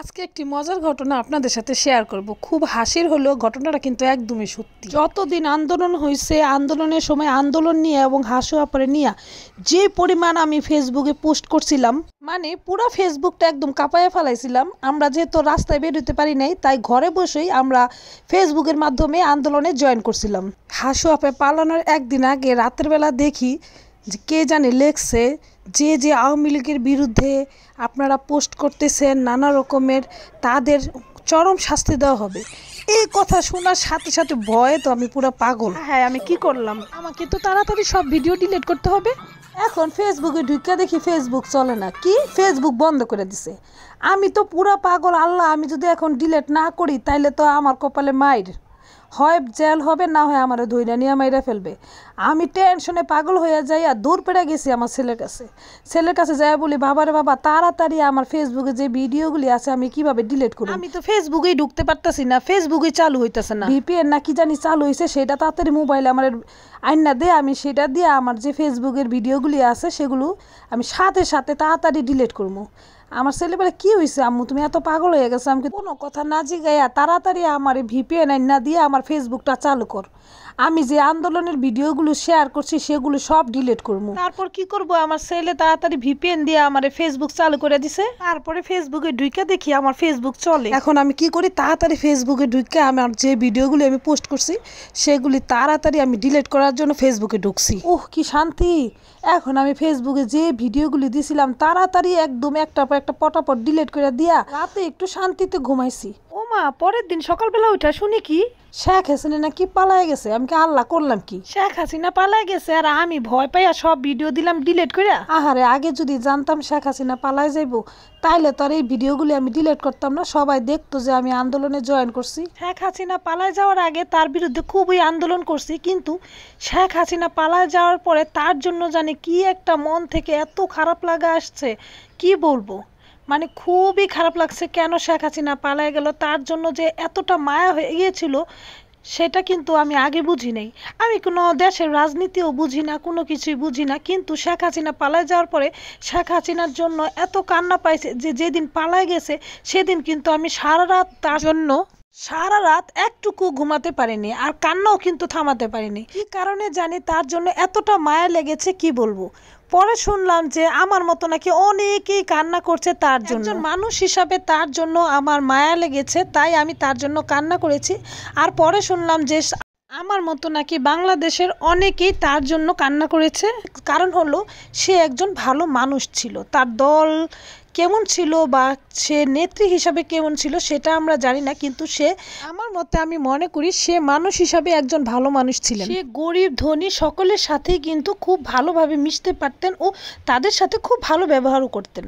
আজকে একটি মজার ঘটনা আপনাদের সাথে শেয়ার করব খুব হাসির হলেও ঘটনাটা কিন্তু একদমই সত্যি যতদিন আন্দোলন হয়েছে আন্দোলনের সময় আন্দোলন নিয়ে এবং হাসু আপরে নিয়ে যে পরিমাণ আমি ফেসবুকে পোস্ট করছিলাম মানে পুরো ফেসবুকটা একদম কাঁপাইয়া ফেলাইছিলাম আমরা যেহেতু রাস্তায় বেরোতে পারি নাই তাই ঘরে বসেই আমরা ফেসবুকের মাধ্যমে আন্দোলনে জয়েন করছিলাম হাসু আপে পালানোর একদিন আগে রাতের বেলা দেখি কে জানে লেখছে যে যে আওয়ামী লীগের বিরুদ্ধে আপনারা পোস্ট করতেছেন নানা রকমের তাদের চরম শাস্তি দেওয়া হবে এই কথা শোনার সাথে সাথে ভয়ে তো আমি পুরো পাগল হ্যাঁ আমি কি করলাম আমাকে তো তাড়াতাড়ি সব ভিডিও ডিলিট করতে হবে এখন ফেসবুকে ঢুকে দেখি ফেসবুক চলে না কি ফেসবুক বন্ধ করে দিছে আমি তো পুরা পাগল আল্লাহ আমি যদি এখন ডিলেট না করি তাইলে তো আমার কপালে মায়ের হয় জেল হবে না হয় আমার ধইরা নিয়ে মাইরা ফেলবে আমি টেনশনে পাগল হয়ে যাই আর দূর পেড়ে গেছি আমার ছেলের কাছে ছেলের কাছে যাই বলি বাবা রে বাবা তাড়াতাড়ি আমার ফেসবুকে যে ভিডিওগুলি আছে আমি কিভাবে ডিলিট করি আমি তো ফেসবুকেই ঢুকতে পারতাছি না ফেসবুকে চালু হইতেছে না ভিপিএন না কি জানি চালু হয়েছে সেটা তাড়াতাড়ি মোবাইলে আমার আইনা দিয়ে আমি সেটা দিয়ে আমার যে ফেসবুকের ভিডিওগুলি আছে সেগুলো আমি সাথে সাথে তাড়াতাড়ি ডিলিট করবো আমার ছেলেবেলা কি হয়েছে আম্মু তুমি এত পাগল হয়ে গেছো আমি কোনো কথা না জিগাইয়া তাড়াতাড়ি আমার ভিপিএন না দিয়ে আমার আমার ফেসবুকটা চালু কর আমি যে আন্দোলনের ভিডিওগুলো শেয়ার করছি সেগুলো সব ডিলিট করব তারপর কি করব আমার ছেলে তাড়াতাড়ি ভিপিএন দিয়ে আমার ফেসবুক চালু করে দিছে তারপরে ফেসবুকে ঢুকে দেখি আমার ফেসবুক চলে এখন আমি কি করি তাড়াতাড়ি ফেসবুকে ঢুকে আমার যে ভিডিওগুলো আমি পোস্ট করছি সেগুলি তাড়াতাড়ি আমি ডিলিট করার জন্য ফেসবুকে ঢুকছি ওহ কি শান্তি এখন আমি ফেসবুকে যে ভিডিওগুলি দিছিলাম তাড়াতাড়ি একদম একটা পর একটা পটাপট ডিলিট করে দিয়া রাতে একটু শান্তিতে ঘুমাইছি ও মা পরের দিন সকালবেলা ওইটা শুনি কি শেখ হাসিনা নাকি পালায় গেছে আমি কি আল্লাহ করলাম কি শেখ হাসিনা পালায় গেছে আর আমি ভয় পাইয়া সব ভিডিও দিলাম ডিলেট করে আহারে আগে যদি জানতাম শেখ হাসিনা পালায় যাইব তাইলে তো আর এই ভিডিওগুলি আমি ডিলেট করতাম না সবাই দেখতো যে আমি আন্দোলনে জয়েন করছি শেখ হাসিনা পালায় যাওয়ার আগে তার বিরুদ্ধে খুবই আন্দোলন করছি কিন্তু শেখ হাসিনা পালায় যাওয়ার পরে তার জন্য জানে কি একটা মন থেকে এত খারাপ লাগা আসছে কি বলবো মানে খুবই খারাপ লাগছে কেন শেখ হাসিনা পালায় গেল তার জন্য যে এতটা মায়া হয়ে গিয়েছিল সেটা কিন্তু আমি আগে বুঝি নাই আমি কোনো দেশের রাজনীতিও বুঝি না কোনো কিছুই বুঝি না কিন্তু শেখ হাসিনা পালায় যাওয়ার পরে শেখ হাসিনার জন্য এত কান্না পাইছে যে যেদিন পালায় গেছে সেদিন কিন্তু আমি সারা রাত তার জন্য সারা রাত একটুকু ঘুমাতে পারেনি আর কান্নাও কিন্তু থামাতে পারেনি কি কারণে জানি তার জন্য এতটা মায়া লেগেছে কি বলবো পরে শুনলাম যে আমার মতো নাকি অনেকেই কান্না করছে তার জন্য মানুষ হিসাবে তার জন্য আমার মায়া লেগেছে তাই আমি তার জন্য কান্না করেছি আর পরে শুনলাম যে আমার মতো নাকি বাংলাদেশের অনেকেই তার জন্য কান্না করেছে কারণ হলো সে একজন ভালো মানুষ ছিল তার দল কেমন ছিল বা সে নেত্রী হিসাবে কেমন ছিল সেটা আমরা জানি না কিন্তু সে আমার মতে আমি মনে করি সে মানুষ হিসাবে একজন ভালো মানুষ ছিলেন সে গরিব ধনী সকলের সাথেই কিন্তু খুব ভালোভাবে মিশতে পারতেন ও তাদের সাথে খুব ভালো ব্যবহারও করতেন